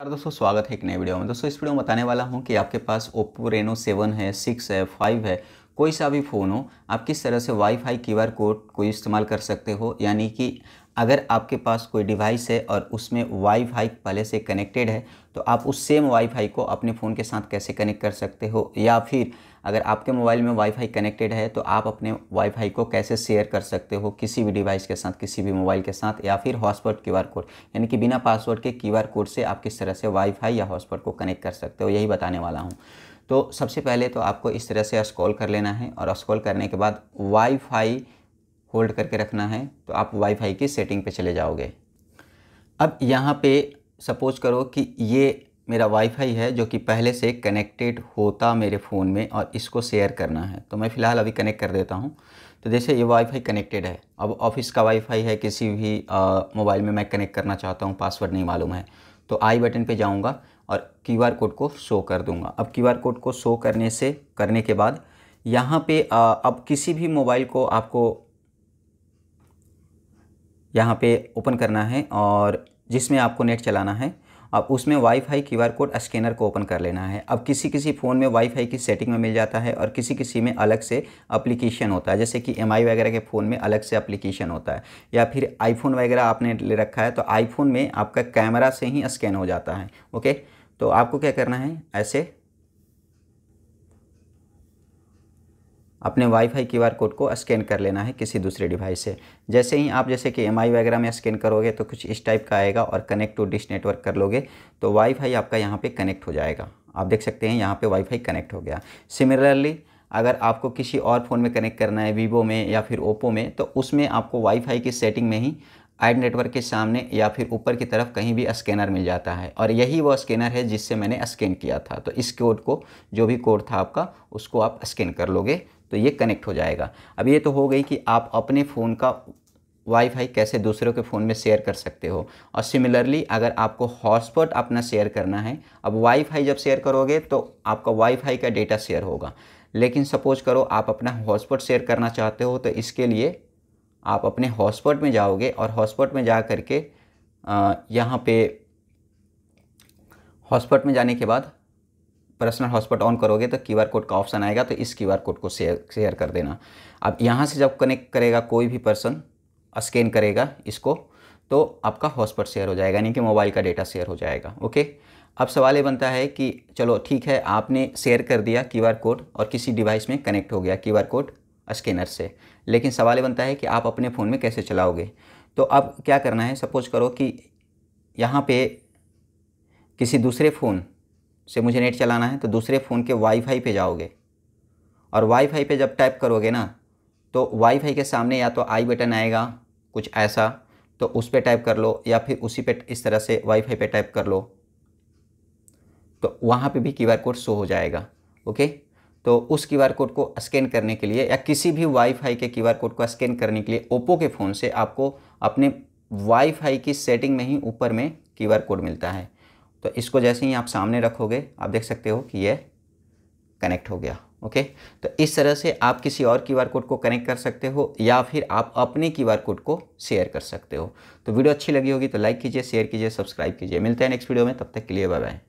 नमस्कार दोस्तों स्वागत है एक नए वीडियो में दोस्तों इस वीडियो में बताने वाला हूँ कि आपके पास ओप्पो रेनो सेवन है सिक्स है फाइव है कोई सा भी फ़ोन हो आप किस तरह से वाईफाई क्यूआर कोड को इस्तेमाल कर सकते हो यानी कि अगर आपके पास कोई डिवाइस है और उसमें वाईफाई पहले से कनेक्टेड है तो आप उस सेम वाईफाई को अपने फ़ोन के साथ कैसे कनेक्ट कर सकते हो या फिर अगर आपके मोबाइल में वाईफाई कनेक्टेड है तो आप अपने वाईफाई को कैसे शेयर कर सकते हो किसी भी डिवाइस के साथ किसी भी मोबाइल के साथ या फिर हॉटस्पॉट क्यू कोड यानी कि बिना पासवर्ड के क्यू कोड से आप किस तरह से वाईफाई या हॉटस्पॉट को कनेक्ट कर सकते हो यही बताने वाला हूँ तो सबसे पहले तो आपको इस तरह से स्क्रॉल कर लेना है और स्क्रॉल करने के बाद वाईफाई होल्ड करके रखना है तो आप वाईफाई की सेटिंग पे चले जाओगे अब यहाँ पे सपोज करो कि ये मेरा वाईफाई है जो कि पहले से कनेक्टेड होता मेरे फ़ोन में और इसको शेयर करना है तो मैं फ़िलहाल अभी कनेक्ट कर देता हूँ तो जैसे ये वाईफाई कनेक्टेड है अब ऑफिस का वाईफाई है किसी भी मोबाइल में मैं कनेक्ट करना चाहता हूँ पासवर्ड नहीं मालूम है तो आई बटन पे जाऊँगा और क्यू आर कोड को शो कर दूंगा अब क्यू आर कोड को शो करने से करने के बाद यहाँ पे आ, अब किसी भी मोबाइल को आपको यहाँ पे ओपन करना है और जिसमें आपको नेट चलाना है अब उसमें वाईफाई क्यूआर कोड स्कैनर को ओपन कर लेना है अब किसी किसी फ़ोन में वाईफाई की सेटिंग में मिल जाता है और किसी किसी में अलग से अप्लीकेशन होता है जैसे कि एम वगैरह के फ़ोन में अलग से अप्लीकेशन होता है या फिर आईफोन वगैरह आपने ले रखा है तो आईफोन में आपका कैमरा से ही स्कैन हो जाता है ओके तो आपको क्या करना है ऐसे अपने वाईफाई क्यूआर कोड को स्कैन कर लेना है किसी दूसरे डिवाइस से जैसे ही आप जैसे कि एम वगैरह में स्कैन करोगे तो कुछ इस टाइप का आएगा और कनेक्ट टू डिश नेटवर्क कर लोगे तो वाईफाई आपका यहाँ पे कनेक्ट हो जाएगा आप देख सकते हैं यहाँ पे वाईफाई कनेक्ट हो गया सिमिलरली अगर आपको किसी और फ़ोन में कनेक्ट करना है वीवो में या फिर ओप्पो में तो उसमें आपको वाईफाई की सेटिंग में ही आइड नेटवर्क के सामने या फिर ऊपर की तरफ कहीं भी स्कैनर मिल जाता है और यही वो स्कैनर है जिससे मैंने स्कैन किया था तो इस कोड को जो भी कोड था आपका उसको आप स्कैन कर लोगे तो ये कनेक्ट हो जाएगा अब ये तो हो गई कि आप अपने फ़ोन का वाईफाई कैसे दूसरों के फ़ोन में शेयर कर सकते हो और सिमिलरली अगर आपको हॉटस्पॉट अपना शेयर करना है अब वाईफाई जब शेयर करोगे तो आपका वाईफाई का डेटा शेयर होगा लेकिन सपोज करो आप अपना हॉटस्पॉट शेयर करना चाहते हो तो इसके लिए आप अपने हॉटस्पॉट में जाओगे और हॉटस्पॉट में जा करके यहाँ पे हॉटस्पॉट में जाने के बाद पर्सनल हॉटस्पॉट ऑन करोगे तो क्यू कोड का ऑप्शन आएगा तो इस क्यू कोड को शेयर शेयर कर देना अब यहाँ से जब कनेक्ट करेगा कोई भी पर्सन स्कैन करेगा इसको तो आपका हॉटस्पॉट शेयर हो जाएगा यानी कि मोबाइल का डेटा शेयर हो जाएगा ओके अब सवाल ये बनता है कि चलो ठीक है आपने शेयर कर दिया क्यू कोड और किसी डिवाइस में कनेक्ट हो गया क्यू कोड स्कैनर से लेकिन सवाल ये बनता है कि आप अपने फ़ोन में कैसे चलाओगे तो अब क्या करना है सपोज़ करो कि यहाँ पे किसी दूसरे फ़ोन से मुझे नेट चलाना है तो दूसरे फ़ोन के वाईफाई पे जाओगे और वाईफाई पे जब टाइप करोगे ना तो वाईफाई के सामने या तो आई बटन आएगा कुछ ऐसा तो उस पर टाइप कर लो या फिर उसी पर इस तरह से वाईफाई पे टाइप कर लो तो वहाँ पे भी क्यू आर कोड शो हो जाएगा ओके तो उस क्यू आर कोड को स्कैन करने के लिए या किसी भी वाईफाई के क्यू आर कोड को स्कैन करने के लिए ओप्पो के फ़ोन से आपको अपने वाईफाई की सेटिंग में ही ऊपर में क्यू आर कोड मिलता है तो इसको जैसे ही आप सामने रखोगे आप देख सकते हो कि यह कनेक्ट हो गया ओके तो इस तरह से आप किसी और क्यू आर कोड को कनेक्ट कर सकते हो या फिर आप अपने क्यू आर कोड को शेयर कर सकते हो तो वीडियो अच्छी लगी होगी तो लाइक कीजिए शेयर कीजिए सब्सक्राइब कीजिए मिलते हैं नेक्स्ट वीडियो में तब तक के लिए बाय बाय